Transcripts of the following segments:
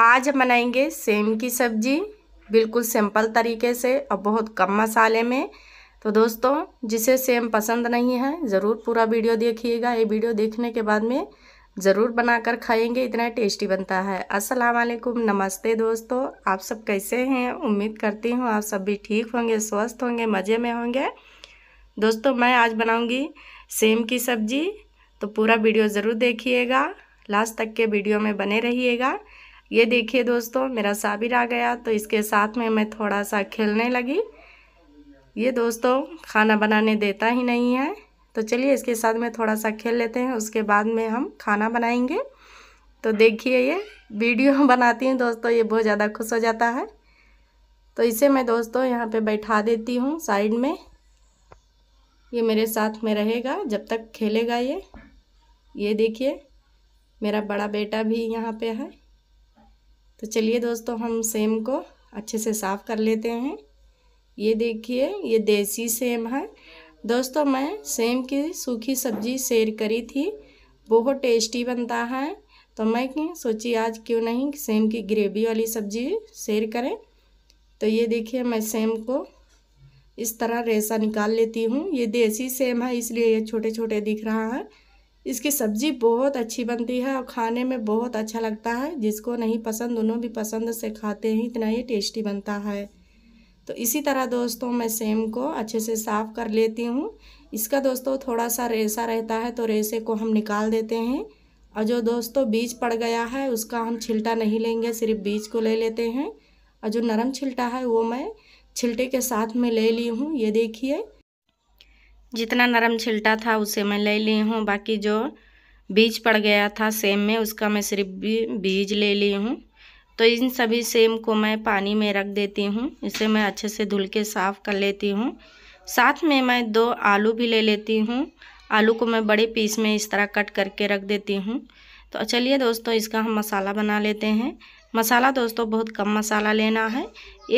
आज हम बनाएंगे सेम की सब्जी बिल्कुल सिंपल तरीके से और बहुत कम मसाले में तो दोस्तों जिसे सेम पसंद नहीं है ज़रूर पूरा वीडियो देखिएगा ये वीडियो देखने के बाद में ज़रूर बनाकर खाएंगे इतना टेस्टी बनता है अस्सलाम वालेकुम नमस्ते दोस्तों आप सब कैसे हैं उम्मीद करती हूँ आप सब भी ठीक होंगे स्वस्थ होंगे मज़े में होंगे दोस्तों मैं आज बनाऊँगी सेम की सब्जी तो पूरा वीडियो ज़रूर देखिएगा लास्ट तक के वीडियो में बने रहिएगा ये देखिए दोस्तों मेरा साबिर आ गया तो इसके साथ में मैं थोड़ा सा खेलने लगी ये दोस्तों खाना बनाने देता ही नहीं है तो चलिए इसके साथ में थोड़ा सा खेल लेते हैं उसके बाद में हम खाना बनाएंगे तो देखिए ये वीडियो बनाती हूँ दोस्तों ये बहुत ज़्यादा खुश हो जाता है तो इसे मैं दोस्तों यहाँ पे बैठा देती हूँ साइड में ये मेरे साथ में रहेगा जब तक खेलेगा ये ये देखिए मेरा बड़ा बेटा भी यहाँ पे है तो चलिए दोस्तों हम सेम को अच्छे से साफ़ कर लेते हैं ये देखिए ये देसी सेम है दोस्तों मैं सेम की सूखी सब्जी शेयर करी थी बहुत टेस्टी बनता है तो मैं क्यों सोची आज क्यों नहीं सेम की ग्रेवी वाली सब्जी शेयर करें तो ये देखिए मैं सेम को इस तरह रेसा निकाल लेती हूँ ये देसी सेम है इसलिए ये छोटे छोटे दिख रहा है इसकी सब्ज़ी बहुत अच्छी बनती है और खाने में बहुत अच्छा लगता है जिसको नहीं पसंद दोनों भी पसंद से खाते हैं इतना ही टेस्टी बनता है तो इसी तरह दोस्तों मैं सेम को अच्छे से साफ़ कर लेती हूँ इसका दोस्तों थोड़ा सा रेसा रहता है तो रेसे को हम निकाल देते हैं और जो दोस्तों बीज पड़ गया है उसका हम छिलटा नहीं लेंगे सिर्फ बीज को ले लेते हैं और जो नरम छिलटा है वो मैं छिलटे के साथ में ले ली हूँ ये देखिए जितना नरम छिलटा था उसे मैं ले ली हूँ बाकी जो बीज पड़ गया था सेम में उसका मैं सिर्फ भी बीज ले ली हूँ तो इन सभी सेम को मैं पानी में रख देती हूँ इसे मैं अच्छे से धुल के साफ़ कर लेती हूँ साथ में मैं दो आलू भी ले लेती हूँ आलू को मैं बड़े पीस में इस तरह कट करके रख देती हूँ तो चलिए दोस्तों इसका हम मसाला बना लेते हैं मसाला दोस्तों बहुत कम मसाला लेना है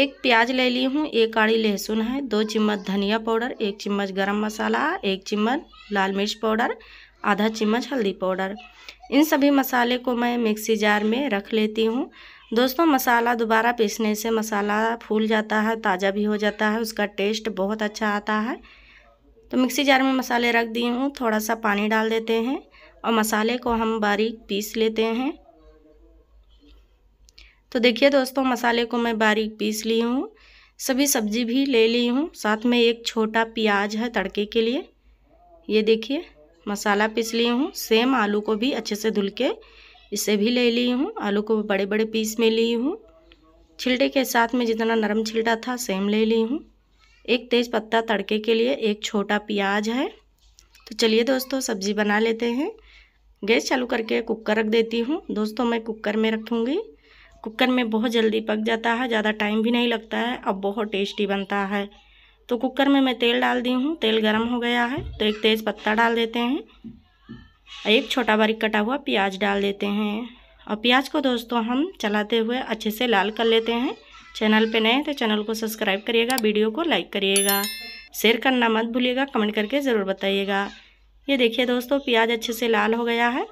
एक प्याज ले ली हूँ एक आड़ी लहसुन है दो चम्मच धनिया पाउडर एक चम्मच गरम मसाला एक चम्मच लाल मिर्च पाउडर आधा चम्मच हल्दी पाउडर इन सभी मसाले को मैं मिक्सी जार में रख लेती हूँ दोस्तों मसाला दोबारा पीसने से मसाला फूल जाता है ताज़ा भी हो जाता है उसका टेस्ट बहुत अच्छा आता है तो मिक्सी जार में मसाले रख दी हूँ थोड़ा सा पानी डाल देते हैं और मसाले को हम बारीक पीस लेते हैं तो देखिए दोस्तों मसाले को मैं बारीक पीस ली हूँ सभी सब्जी भी ले ली हूँ साथ में एक छोटा प्याज है तड़के के लिए ये देखिए मसाला पीस ली हूँ सेम आलू को भी अच्छे से धुल के इसे भी ले ली हूँ आलू को बड़े बड़े पीस में ली हूँ छिलटे के साथ में जितना नरम छिलटा था सेम ले ली हूँ एक तेज़ पत्ता तड़के के लिए एक छोटा प्याज है तो चलिए दोस्तों सब्ज़ी बना लेते हैं गैस चालू करके कुकर रख देती हूँ दोस्तों मैं कुकर में रखूँगी कुकर में बहुत जल्दी पक जाता है ज़्यादा टाइम भी नहीं लगता है अब बहुत टेस्टी बनता है तो कुकर में मैं तेल डाल दी हूँ तेल गर्म हो गया है तो एक तेज़ पत्ता डाल देते हैं एक छोटा बारीक कटा हुआ प्याज डाल देते हैं और प्याज को दोस्तों हम चलाते हुए अच्छे से लाल कर लेते हैं चैनल पे नए तो चैनल को सब्सक्राइब करिएगा वीडियो को लाइक करिएगा शेयर करना मत भूलिएगा कमेंट करके ज़रूर बताइएगा ये देखिए दोस्तों प्याज अच्छे से लाल हो गया है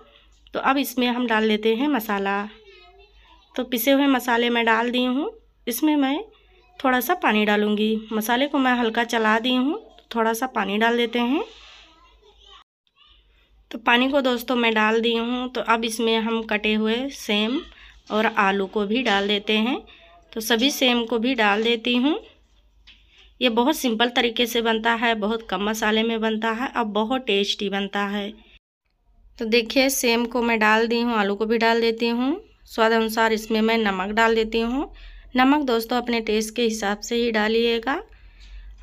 तो अब इसमें हम डाल लेते हैं मसाला तो पिसे हुए मसाले मैं डाल दी हूँ इसमें मैं थोड़ा सा पानी डालूँगी मसाले को मैं हल्का चला दी हूँ तो थोड़ा सा पानी डाल देते हैं तो पानी को दोस्तों मैं डाल दी हूँ तो अब इसमें हम कटे हुए सेम और आलू को भी डाल देते हैं तो सभी सेम को भी डाल देती हूँ ये बहुत सिंपल तरीके से बनता है बहुत कम मसाले में बनता है और बहुत टेस्टी बनता है तो देखिए सेम को मैं डाल दी हूँ आलू को भी डाल देती हूँ स्वाद अनुसार इसमें मैं नमक डाल देती हूँ नमक दोस्तों अपने टेस्ट के हिसाब से ही डालिएगा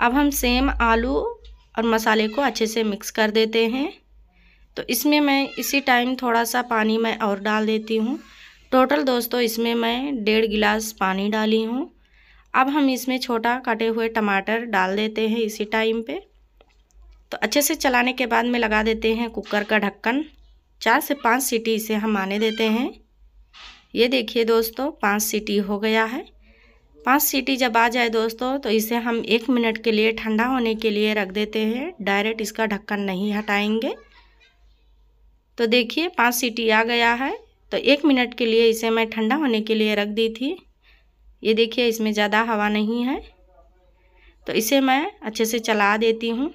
अब हम सेम आलू और मसाले को अच्छे से मिक्स कर देते हैं तो इसमें मैं इसी टाइम थोड़ा सा पानी मैं और डाल देती हूँ टोटल दोस्तों इसमें मैं डेढ़ गिलास पानी डाली हूँ अब हम इसमें छोटा कटे हुए टमाटर डाल देते हैं इसी टाइम पे तो अच्छे से चलाने के बाद में लगा देते हैं कुकर का ढक्कन चार से पाँच सीटी इसे हम आने देते हैं ये देखिए दोस्तों पाँच सीटी हो गया है पाँच सीटी जब आ जाए दोस्तों तो इसे हम एक मिनट के लिए ठंडा होने के लिए रख देते हैं डायरेक्ट इसका ढक्कन नहीं हटाएंगे तो देखिए पाँच सीटी आ गया है तो एक मिनट के लिए इसे मैं ठंडा होने के लिए रख दी थी ये देखिए इसमें ज़्यादा हवा नहीं है तो इसे मैं अच्छे से चला देती हूँ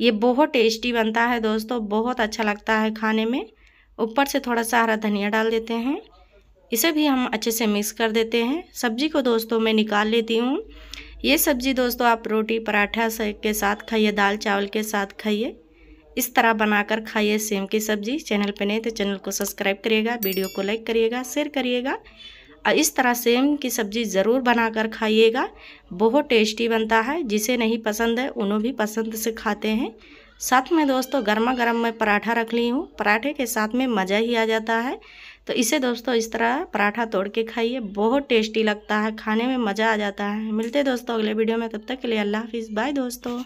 ये बहुत टेस्टी बनता है दोस्तों बहुत अच्छा लगता है खाने में ऊपर से थोड़ा सा हरा धनिया डाल देते हैं इसे भी हम अच्छे से मिक्स कर देते हैं सब्जी को दोस्तों मैं निकाल लेती हूँ ये सब्जी दोस्तों आप रोटी पराठा के साथ खाइए दाल चावल के साथ खाइए इस तरह बनाकर खाइए सेम की सब्जी चैनल पर नहीं तो चैनल को सब्सक्राइब करिएगा वीडियो को लाइक करिएगा शेयर करिएगा इस तरह सेम की सब्ज़ी ज़रूर बना कर खाइएगा बहुत टेस्टी बनता है जिसे नहीं पसंद है उन्हों भी पसंद से खाते हैं साथ में दोस्तों गर्मा गर्म मैं पराठा रख ली हूँ पराठे के साथ में मज़ा ही आ जाता है तो इसे दोस्तों इस तरह पराठा तोड़ के खाइए बहुत टेस्टी लगता है खाने में मज़ा आ जाता है मिलते दोस्तों अगले वीडियो में तब तक के लिए अल्लाह हाफिज़ बाय दोस्तों